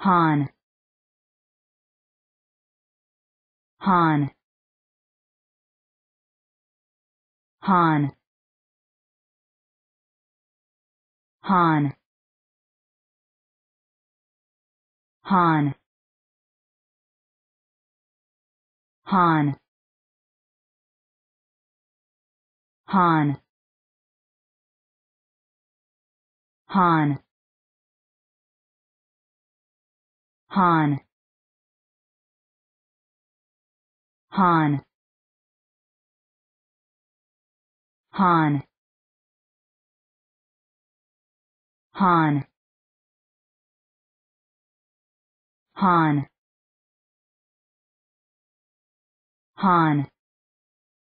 Han. Han. Han. Han. Han. Han. Han. Han. Han. Han. Han. Han. Han. Han.